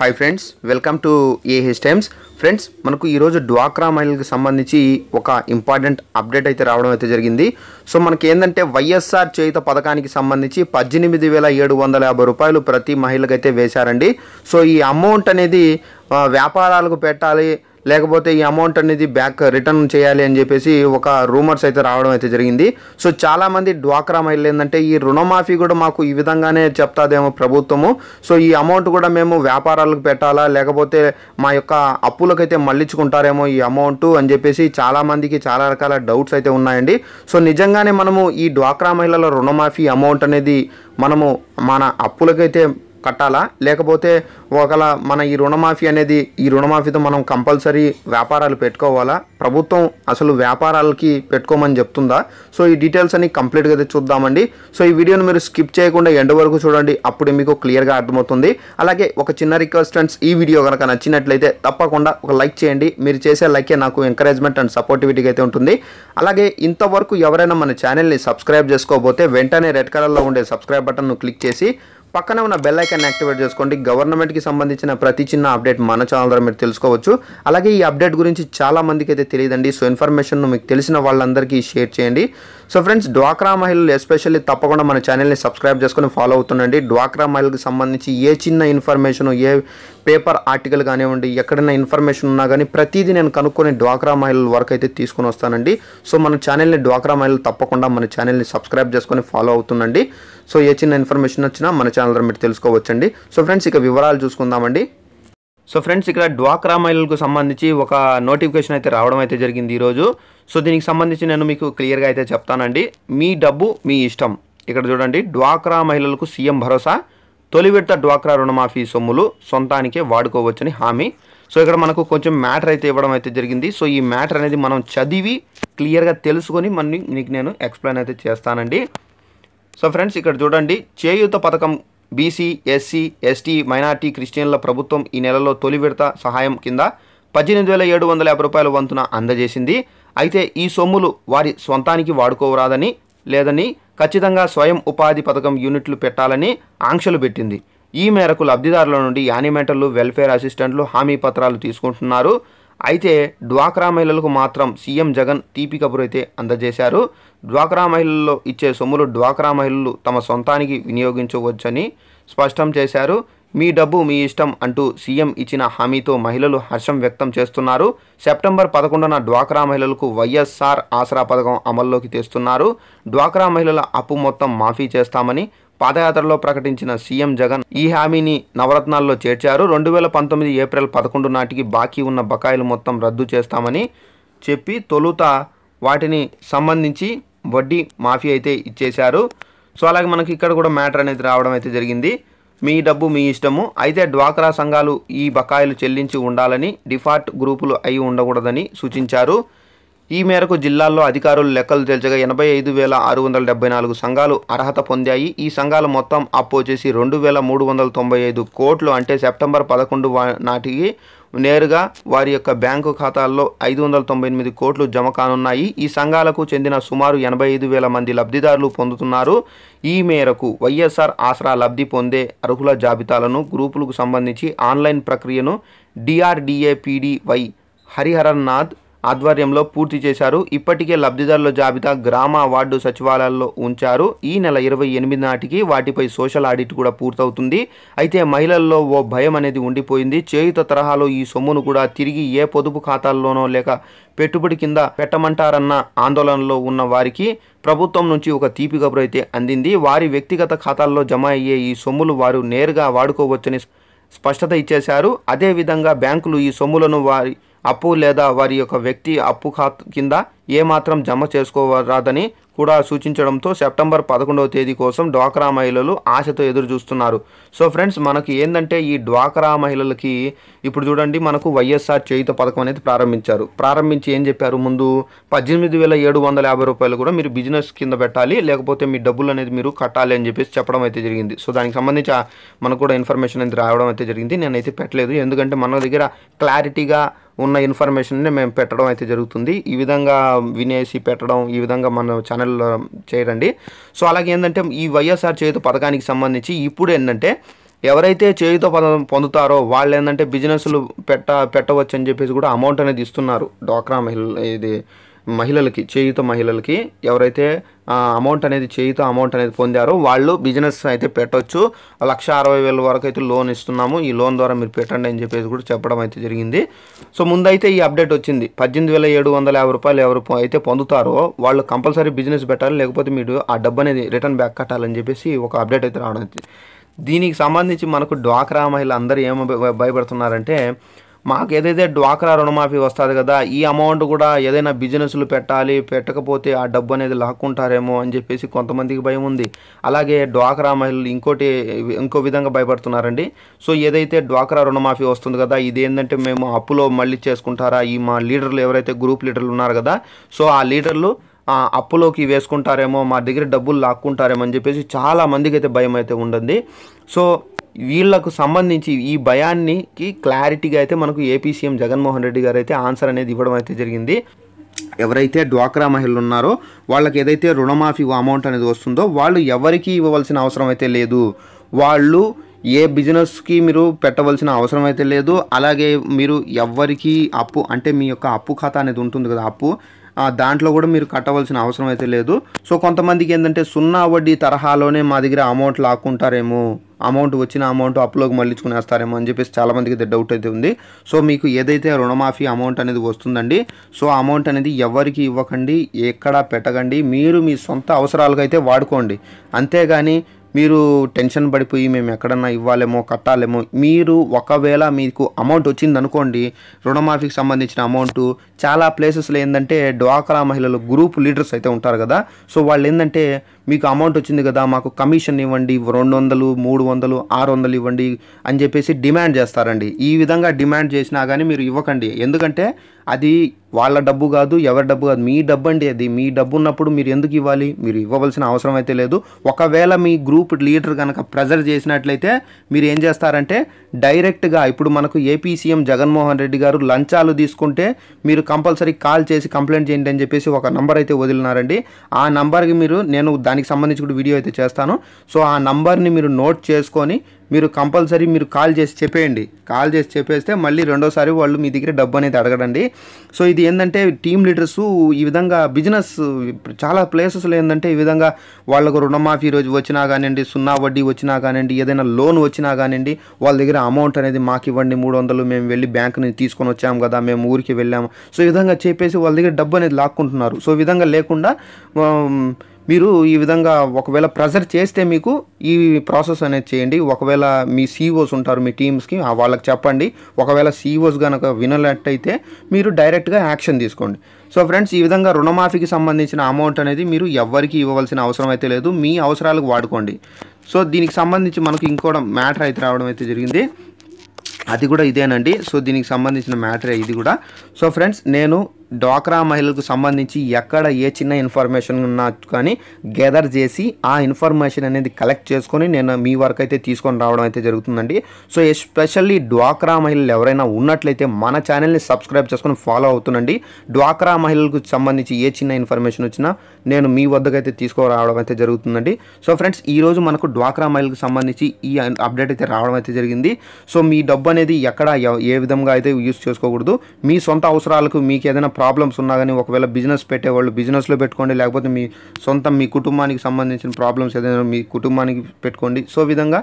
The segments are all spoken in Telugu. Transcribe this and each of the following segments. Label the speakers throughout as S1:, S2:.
S1: hi friends welcome to A Times friends మనకు ఈరోజు డ్వాక్రా మహిళలకు సంబంధించి ఒక ఇంపార్టెంట్ అప్డేట్ అయితే రావడం అయితే జరిగింది సో మనకి ఏంటంటే వైఎస్ఆర్ చేయుత పథకానికి సంబంధించి పద్దెనిమిది వేల ఏడు వందల యాభై రూపాయలు ప్రతి మహిళకైతే వేశారండి సో ఈ అమౌంట్ అనేది వ్యాపారాలకు పెట్టాలి లేకపోతే ఈ అమౌంట్ అనేది బ్యాక్ రిటర్న్ చేయాలి అని చెప్పేసి ఒక రూమర్స్ అయితే రావడం అయితే జరిగింది సో చాలామంది డ్వాక్రా మైల్ ఏంటంటే ఈ రుణమాఫీ కూడా మాకు ఈ విధంగానే చెప్తాదేమో ప్రభుత్వము సో ఈ అమౌంట్ కూడా మేము వ్యాపారాలకు పెట్టాలా లేకపోతే మా యొక్క అప్పులకైతే మళ్ళించుకుంటారేమో ఈ అమౌంట్ అని చెప్పేసి చాలామందికి చాలా రకాల డౌట్స్ అయితే ఉన్నాయండి సో నిజంగానే మనము ఈ డ్వాక్రా మహిళల రుణమాఫీ అమౌంట్ అనేది మనము మన అప్పులకైతే కట్టాలా లేకపోతే ఒకవేళ మన ఈ రుణమాఫీ అనేది ఈ రుణమాఫీతో మనం కంపల్సరీ వ్యాపారాలు పెట్టుకోవాలా ప్రభుత్వం అసలు వ్యాపారాలకి పెట్టుకోమని చెప్తుందా సో ఈ డీటెయిల్స్ అన్ని కంప్లీట్గా అయితే చూద్దామండి సో ఈ వీడియోని మీరు స్కిప్ చేయకుండా ఎండ వరకు చూడండి అప్పుడు మీకు క్లియర్గా అర్థమవుతుంది అలాగే ఒక చిన్న రిక్వెస్ట్ ఫ్రెండ్స్ ఈ వీడియో కనుక నచ్చినట్లయితే తప్పకుండా ఒక లైక్ చేయండి మీరు చేసే లైకే నాకు ఎంకరేజ్మెంట్ అండ్ సపోర్టివిటీగా అయితే ఉంటుంది అలాగే ఇంతవరకు ఎవరైనా మన ఛానల్ని సబ్స్క్రైబ్ చేసుకోకపోతే వెంటనే రెడ్ కలర్లో ఉండే సబ్స్క్రైబ్ బటన్ను క్లిక్ చేసి పక్కన ఉన్న బెల్ ఐకాన్ యాక్టివేట్ చేసుకోండి గవర్నమెంట్కి సంబంధించిన ప్రతి చిన్న అప్డేట్ మన ఛానల్ ద్వారా మీరు తెలుసుకోవచ్చు అలాగే ఈ అప్డేట్ గురించి చాలా మందికి అయితే తెలియదండి సో ఇన్ఫర్మేషన్ మీకు తెలిసిన వాళ్ళందరికీ షేర్ చేయండి సో ఫ్రెండ్స్ డ్వాక్రా మహిళలు ఎస్పెషల్లీ తప్పకుండా మన ఛానల్ని సబ్స్క్రైబ్ చేసుకొని ఫాలో అవుతుండండి డ్వాక్రా మహిళలకు సంబంధించి ఏ చిన్న ఇన్ఫర్మేషన్ ఏ పేపర్ ఆర్టికల్ కానివ్వండి ఎక్కడైనా ఇన్ఫర్మేషన్ ఉన్నా కానీ ప్రతిదీ నేను కనుక్కొని డ్వాక్రా మహిళల వరకు అయితే తీసుకుని వస్తానండి సో మన ఛానల్ని డ్వాక్రా మహిళలు తప్పకుండా మన ఛానల్ని సబ్స్క్రైబ్ చేసుకొని ఫాలో అవుతుండండి సో ఏ చిన్న ఇన్ఫర్మేషన్ వచ్చినా మన ఛానల్ ద్వారా మీరు తెలుసుకోవచ్చండి సో ఫ్రెండ్స్ ఇక వివరాలు చూసుకుందామండి సో ఫ్రెండ్స్ ఇక్కడ డ్వాక్రా మహిళలకు సంబంధించి ఒక నోటిఫికేషన్ అయితే రావడం అయితే జరిగింది ఈరోజు సో దీనికి సంబంధించి నేను మీకు క్లియర్గా అయితే చెప్తానండి మీ డబ్బు మీ ఇష్టం ఇక్కడ చూడండి డ్వాక్రా మహిళలకు సీఎం భరోసా తొలి విడత డ్వాక్రా రుణమాఫీ సొమ్ములు సొంతానికే వాడుకోవచ్చని హామీ సో ఇక్కడ మనకు కొంచెం మ్యాటర్ అయితే ఇవ్వడం అయితే జరిగింది సో ఈ మ్యాటర్ అనేది మనం చదివి క్లియర్గా తెలుసుకొని మళ్ళీ మీకు నేను ఎక్స్ప్లెయిన్ అయితే చేస్తానండి సో ఫ్రెండ్స్ ఇక్కడ చూడండి చేయూత పథకం బీసీ ఎస్సీ ఎస్టీ మైనార్టీ క్రిస్టియన్ల ప్రభుత్వం ఈ నెలలో తొలి విడత సహాయం కింద పద్దెనిమిది వేల ఏడు వందల యాభై రూపాయల వంతున అందజేసింది అయితే ఈ సొమ్ములు వారి స్వంతానికి వాడుకోరాదని లేదని ఖచ్చితంగా స్వయం ఉపాధి పథకం యూనిట్లు పెట్టాలని ఆంక్షలు పెట్టింది ఈ మేరకు లబ్ధిదారుల నుండి యానిమేటర్లు వెల్ఫేర్ అసిస్టెంట్లు హామీ పత్రాలు తీసుకుంటున్నారు అయితే డ్వాక్రా మహిళలకు మాత్రం సీఎం జగన్ తీపి కబురు అయితే అందజేశారు డ్వాక్రా మహిళల్లో ఇచ్చే సొమ్ములు డ్వాక్రా మహిళలు తమ సొంతానికి వినియోగించవచ్చని స్పష్టం చేశారు మీ డబ్బు మీ ఇష్టం అంటూ సీఎం ఇచ్చిన హామీతో మహిళలు హర్షం వ్యక్తం చేస్తున్నారు సెప్టెంబర్ పదకొండున డ్వాక్రా మహిళలకు వైఎస్ఆర్ ఆసరా పథకం అమల్లోకి తెస్తున్నారు డ్వాక్రా మహిళల అప్పు మొత్తం మాఫీ చేస్తామని పాదయాత్రలో ప్రకటించిన సీఎం జగన్ ఈ హామీని నవరత్నాల్లో చేర్చారు రెండు వేల పంతొమ్మిది ఏప్రిల్ పదకొండు నాటికి బాకీ ఉన్న బకాయిలు మొత్తం రద్దు చేస్తామని చెప్పి తొలుత వాటిని సంబంధించి వడ్డీ మాఫీ అయితే ఇచ్చేశారు సో అలాగే మనకి ఇక్కడ కూడా మ్యాటర్ అనేది రావడం అయితే జరిగింది మీ డబ్బు మీ ఇష్టము అయితే డ్వాక్రా సంఘాలు ఈ బకాయిలు చెల్లించి ఉండాలని డిఫాల్ట్ గ్రూపులు అయి ఉండకూడదని సూచించారు ఈ మేరకు జిల్లాల్లో అధికారులు లెక్కలు తేల్చగా ఎనభై ఐదు వేల ఆరు వందల డెబ్బై నాలుగు సంఘాలు అర్హత పొందాయి ఈ సంఘాలు మొత్తం అప్పు వచ్చేసి రెండు వేల మూడు వందల తొంభై ఐదు కోట్లు అంటే సెప్టెంబర్ పదకొండు నాటికి నేరుగా వారి యొక్క బ్యాంకు ఖాతాల్లో ఐదు వందల తొంభై ఎనిమిది కోట్లు జమ కానున్నాయి ఈ సంఘాలకు చెందిన సుమారు ఎనభై ఐదు వేల మంది లబ్ధిదారులు పొందుతున్నారు ఈ మేరకు వైఎస్ఆర్ ఆసరా లబ్ధి పొందే అర్హుల జాబితాలను గ్రూపులకు సంబంధించి ఆన్లైన్ ప్రక్రియను డిఆర్డిఏ పీడీవై హరిహరన్ నాథ్ ఆధ్వర్యంలో పూర్తి చేశారు ఇప్పటికే లబ్ధిదారుల జాబితా గ్రామ వార్డు సచివాలయాల్లో ఉంచారు ఈ నెల ఇరవై ఎనిమిది నాటికి వాటిపై సోషల్ ఆడిట్ కూడా పూర్తవుతుంది అయితే మహిళల్లో ఓ భయం అనేది ఉండిపోయింది చేయుత తరహాలో ఈ సొమ్మును కూడా తిరిగి ఏ పొదుపు ఖాతాల్లోనో లేక పెట్టుబడి కింద పెట్టమంటారన్న ఆందోళనలో ఉన్న వారికి ప్రభుత్వం నుంచి ఒక తీపి కబురు అయితే అందింది వారి వ్యక్తిగత ఖాతాల్లో జమ అయ్యే ఈ సొమ్ములు వారు నేరుగా వాడుకోవచ్చని స్పష్టత ఇచ్చేశారు అదేవిధంగా బ్యాంకులు ఈ సొమ్ములను వారి అప్పు లేదా వారి యొక్క వ్యక్తి అప్పు ఖాతా కింద ఏమాత్రం జమ చేసుకోరాదని కూడా సూచించడంతో సెప్టెంబర్ పదకొండవ తేదీ కోసం డ్వాక్రా మహిళలు ఆశతో ఎదురు చూస్తున్నారు సో ఫ్రెండ్స్ మనకి ఏంటంటే ఈ డ్వాక్రా మహిళలకి ఇప్పుడు చూడండి మనకు వైఎస్ఆర్ చేయుత పథకం అనేది ప్రారంభించారు ప్రారంభించి ఏం చెప్పారు ముందు పద్దెనిమిది వేల ఏడు వందల యాభై రూపాయలు కూడా మీరు బిజినెస్ కింద పెట్టాలి లేకపోతే మీ డబ్బులు అనేది మీరు కట్టాలి అని చెప్పేసి చెప్పడం అయితే జరిగింది సో దానికి సంబంధించి మనకు కూడా ఇన్ఫర్మేషన్ అనేది రావడం అయితే జరిగింది నేనైతే పెట్టలేదు ఎందుకంటే మన దగ్గర క్లారిటీగా ఉన్న ఇన్ఫర్మేషన్ని మేము పెట్టడం అయితే జరుగుతుంది ఈ విధంగా వినేసి పెట్టడం ఈ విధంగా మన ఛానల్లో చేయరండి సో అలాగే ఏంటంటే ఈ వైఎస్ఆర్ చేయుత పథకానికి సంబంధించి ఇప్పుడు ఏంటంటే ఎవరైతే చేయుత పొందుతారో వాళ్ళు ఏంటంటే బిజినెస్లు పెట్ట పెట్టవచ్చు అని చెప్పేసి కూడా అమౌంట్ అనేది ఇస్తున్నారు డోక్రా మహిళ ఇది మహిళలకి చేయుత మహిళలకి ఎవరైతే అమౌంట్ అనేది చేయుత అమౌంట్ అనేది పొందారో వాళ్ళు బిజినెస్ అయితే పెట్టొచ్చు లక్ష అరవై వేల వరకు అయితే లోన్ ఇస్తున్నాము ఈ లోన్ ద్వారా మీరు పెట్టండి అని చెప్పేసి కూడా చెప్పడం అయితే జరిగింది సో ముందైతే ఈ అప్డేట్ వచ్చింది పద్దెనిమిది వేల ఏడు వందల యాభై రూపాయలు ఎవరు అయితే పొందుతారో వాళ్ళు కంపల్సరీ బిజినెస్ పెట్టాలి లేకపోతే మీరు ఆ డబ్బు అనేది రిటర్న్ బ్యాక్ కట్టాలని చెప్పేసి ఒక అప్డేట్ అయితే రావడం దీనికి సంబంధించి మనకు డ్వాక్రా మహిళ అందరూ ఏమో భయపడుతున్నారంటే మాకు ఏదైతే డ్వాక్రా రుణమాఫీ వస్తుంది కదా ఈ అమౌంట్ కూడా ఏదైనా బిజినెస్లు పెట్టాలి పెట్టకపోతే ఆ డబ్బు అనేది లాక్కుంటారేమో అని చెప్పేసి కొంతమందికి భయం ఉంది అలాగే డ్వాక్రా మహిళలు ఇంకోటి ఇంకో విధంగా భయపడుతున్నారండి సో ఏదైతే డ్వాక్రా రుణమాఫీ వస్తుంది కదా ఇదేంటంటే మేము అప్పులో మళ్ళీ చేసుకుంటారా ఈ మా లీడర్లు ఎవరైతే గ్రూప్ లీడర్లు ఉన్నారు కదా సో ఆ లీడర్లు అప్పులోకి వేసుకుంటారేమో మా దగ్గర డబ్బులు లాక్కుంటారేమో అని చెప్పేసి చాలా మందికి అయితే భయం అయితే ఉండండి సో వీళ్లకు సంబంధించి ఈ భయాన్నికి క్లారిటీగా అయితే మనకు ఏపీ సీఎం జగన్మోహన్ రెడ్డి గారు అయితే ఆన్సర్ అనేది ఇవ్వడం అయితే జరిగింది ఎవరైతే డ్వాక్రా మహిళలు ఉన్నారో వాళ్ళకి ఏదైతే రుణమాఫీ అమౌంట్ అనేది వస్తుందో వాళ్ళు ఎవరికి ఇవ్వవలసిన అవసరం అయితే లేదు వాళ్ళు ఏ బిజినెస్కి మీరు పెట్టవలసిన అవసరం అయితే లేదు అలాగే మీరు ఎవరికి అప్పు అంటే మీ యొక్క అప్పు ఖాతా అనేది ఉంటుంది కదా అప్పు దాంట్లో కూడా మీరు కట్టవలసిన అవసరం అయితే లేదు సో కొంతమందికి ఏంటంటే సున్నా వడ్డీ తరహాలోనే మా దగ్గర అమౌంట్ లాక్కుంటారేమో అమౌంట్ వచ్చిన అమౌంట్ అప్లోకి మళ్ళించుకునేస్తారేమో అని చెప్పేసి చాలామందికి అయితే డౌట్ అయితే ఉంది సో మీకు ఏదైతే రుణమాఫీ అమౌంట్ అనేది వస్తుందండి సో అమౌంట్ అనేది ఎవరికి ఇవ్వకండి ఎక్కడా పెట్టకండి మీరు మీ సొంత అవసరాలకైతే అయితే వాడుకోండి అంతేగాని మీరు టెన్షన్ పడిపోయి మేము ఎక్కడన్నా ఇవ్వాలేమో కట్టాలేమో మీరు ఒకవేళ మీకు అమౌంట్ వచ్చింది అనుకోండి రుణమాఫీకి సంబంధించిన అమౌంట్ చాలా ప్లేసెస్లో ఏంటంటే డ్వాక్రా మహిళలు గ్రూప్ లీడర్స్ అయితే ఉంటారు కదా సో వాళ్ళు ఏంటంటే మీకు అమౌంట్ వచ్చింది కదా మాకు కమిషన్ ఇవ్వండి రెండు వందలు మూడు వందలు ఆరు వందలు ఇవ్వండి అని చెప్పేసి డిమాండ్ చేస్తారండి ఈ విధంగా డిమాండ్ చేసినా కానీ మీరు ఇవ్వకండి ఎందుకంటే అది వాళ్ళ డబ్బు కాదు ఎవరి డబ్బు కాదు మీ డబ్బు అండి అది మీ డబ్బు ఉన్నప్పుడు మీరు ఎందుకు ఇవ్వాలి మీరు ఇవ్వవలసిన అవసరం అయితే లేదు ఒకవేళ మీ గ్రూప్ లీడర్ కనుక ప్రెజర్ చేసినట్లయితే మీరు ఏం చేస్తారంటే డైరెక్ట్గా ఇప్పుడు మనకు ఏపీ సీఎం జగన్మోహన్ రెడ్డి గారు లంచాలు తీసుకుంటే మీరు కంపల్సరీ కాల్ చేసి కంప్లైంట్ చేయండి అని చెప్పేసి ఒక నంబర్ అయితే వదిలినారండి ఆ నంబర్కి మీరు నేను దానికి సంబంధించి కూడా వీడియో అయితే చేస్తాను సో ఆ నంబర్ని మీరు నోట్ చేసుకొని మీరు కంపల్సరీ మీరు కాల్ చేసి చెప్పేయండి కాల్ చేసి చెప్పేస్తే మళ్ళీ రెండోసారి వాళ్ళు మీ దగ్గర డబ్బు అనేది అడగడండి సో ఇది ఏంటంటే టీమ్ లీడర్స్ ఈ విధంగా బిజినెస్ చాలా ప్లేసెస్లో ఏంటంటే ఈ విధంగా వాళ్ళకు రుణమాఫీ రోజు వచ్చినా కానివ్వండి సున్నా వడ్డీ వచ్చినా కానివ్వండి ఏదైనా లోన్ వచ్చినా కానివ్వండి వాళ్ళ దగ్గర అమౌంట్ అనేది మాకు ఇవ్వండి మూడు వందలు మేము వెళ్ళి బ్యాంక్ నుంచి తీసుకొని వచ్చాము కదా మేము ఊరికి వెళ్ళాము సో ఈ విధంగా చెప్పేసి వాళ్ళ దగ్గర డబ్బు అనేది లాక్కుంటున్నారు సో ఈ విధంగా లేకుండా మీరు ఈ విధంగా ఒకవేళ ప్రెజర్ చేస్తే మీకు ఈ ప్రాసెస్ అనేది చేయండి ఒకవేళ మీ సీఈఓస్ e ఉంటారు మీ టీమ్స్కి వాళ్ళకి చెప్పండి ఒకవేళ సీఈఓస్ కనుక e వినలేట్టయితే మీరు డైరెక్ట్గా యాక్షన్ తీసుకోండి సో ఫ్రెండ్స్ ఈ విధంగా రుణమాఫీకి సంబంధించిన అమౌంట్ అనేది మీరు ఎవరికి ఇవ్వవలసిన అవసరం అయితే లేదు మీ అవసరాలకు వాడుకోండి సో దీనికి సంబంధించి మనకు ఇంకో మ్యాటర్ అయితే రావడం అయితే జరిగింది అది కూడా ఇదేనండి సో దీనికి సంబంధించిన మ్యాటరే ఇది కూడా సో ఫ్రెండ్స్ నేను డ్వాక్రా మహిళలకు సంబంధించి ఎక్కడ ఏ చిన్న ఇన్ఫర్మేషన్ ఉన్నా కానీ గ్యాదర్ చేసి ఆ ఇన్ఫర్మేషన్ అనేది కలెక్ట్ చేసుకొని నేను మీ వరకు అయితే తీసుకొని రావడం అయితే జరుగుతుందండి సో ఎస్పెషల్లీ డ్వాక్రా మహిళలు ఎవరైనా ఉన్నట్లయితే మన ఛానల్ని సబ్స్క్రైబ్ చేసుకొని ఫాలో అవుతుందండి డ్వాక్రా మహిళలకు సంబంధించి ఏ చిన్న ఇన్ఫర్మేషన్ వచ్చినా నేను మీ వద్దకైతే తీసుకురావడం అయితే జరుగుతుందండి సో ఫ్రెండ్స్ ఈరోజు మనకు డ్వాక్రా మహిళలకు సంబంధించి ఈ అప్డేట్ అయితే రావడం అయితే జరిగింది సో మీ డబ్బు అనేది ఎక్కడ ఏ విధంగా అయితే యూస్ చేసుకోకూడదు మీ సొంత అవసరాలకు మీకు ఏదైనా ప్రాబ్లమ్స్ ఉన్నా కానీ ఒకవేళ బిజినెస్ పెట్టేవాళ్ళు బిజినెస్లో పెట్టుకోండి లేకపోతే మీ సొంత మీ కుటుంబానికి సంబంధించిన ప్రాబ్లమ్స్ ఏదైనా మీ కుటుంబానికి పెట్టుకోండి సో విధంగా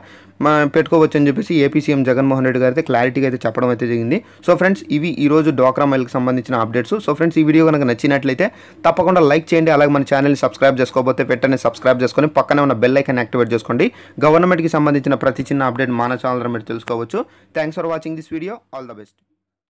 S1: పెట్టుకోవచ్చు అని చెప్పేసి ఏపీ సీఎం జగన్మోహన్ రెడ్డి గారు అయితే క్లారిటీగా అయితే చెప్పడం అయితే జరిగింది సో ఫ్రెండ్స్ ఇవి ఈరోజు డోక్రా మైల్కి సంబంధించిన అప్డేట్స్ సో ఫ్రెండ్స్ ఈ వీడియో కనుక నచ్చినట్లయితే తప్పకుండా లైక్ చేయండి అలాగే మన ఛానల్ని సబ్స్క్రైబ్ చేసుకోకపోతే పెట్టని సబ్స్క్రైబ్ చేసుకొని పక్కనే ఉన్న బెల్ ఐకన్ యాక్టివేట్ చేసుకోండి గవర్నమెంట్కి సంబంధించిన ప్రతి చిన్న అప్డేట్ మన ఛానల్ మీరు తెలుసుకోవచ్చు thanks for watching this video all the best